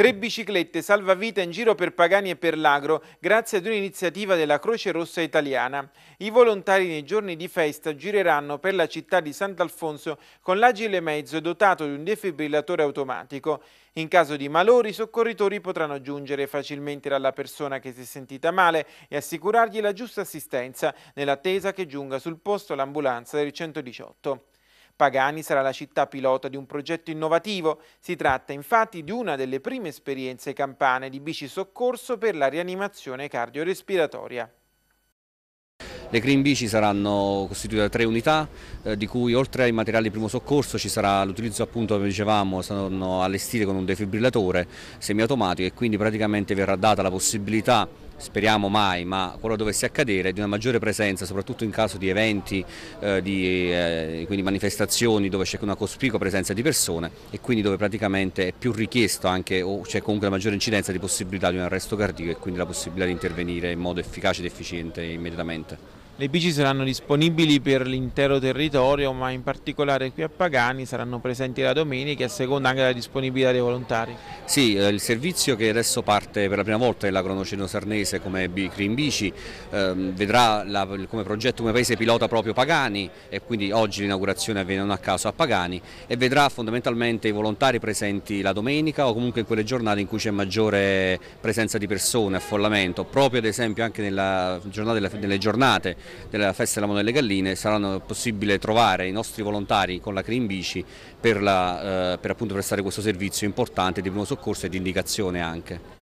Tre biciclette salvavita in giro per Pagani e per l'Agro grazie ad un'iniziativa della Croce Rossa Italiana. I volontari nei giorni di festa gireranno per la città di Sant'Alfonso con l'agile mezzo dotato di un defibrillatore automatico. In caso di malori i soccorritori potranno giungere facilmente dalla persona che si è sentita male e assicurargli la giusta assistenza nell'attesa che giunga sul posto l'ambulanza del 118. Pagani sarà la città pilota di un progetto innovativo. Si tratta infatti di una delle prime esperienze campane di bici soccorso per la rianimazione cardiorespiratoria. Le Green Bici saranno costituite da tre unità, eh, di cui oltre ai materiali di primo soccorso ci sarà l'utilizzo appunto, come dicevamo, saranno allestite con un defibrillatore semiautomatico e quindi praticamente verrà data la possibilità speriamo mai, ma quello dovesse accadere, di una maggiore presenza, soprattutto in caso di eventi, eh, di, eh, quindi manifestazioni dove c'è una cospicua presenza di persone e quindi dove praticamente è più richiesto anche o c'è comunque una maggiore incidenza di possibilità di un arresto cardiaco e quindi la possibilità di intervenire in modo efficace ed efficiente immediatamente. Le bici saranno disponibili per l'intero territorio, ma in particolare qui a Pagani saranno presenti la domenica a seconda anche della disponibilità dei volontari. Sì, eh, il servizio che adesso parte per la prima volta nell'agronoceno sarnese come Green Bici ehm, vedrà la, come progetto, come paese pilota proprio Pagani e quindi oggi l'inaugurazione avviene non a caso a Pagani e vedrà fondamentalmente i volontari presenti la domenica o comunque in quelle giornate in cui c'è maggiore presenza di persone, affollamento, proprio ad esempio anche nella giornata, nelle giornate della festa della Mona delle Galline sarà possibile trovare i nostri volontari con la Crim Bici per, la, eh, per appunto prestare questo servizio importante di primo soccorso e di indicazione anche.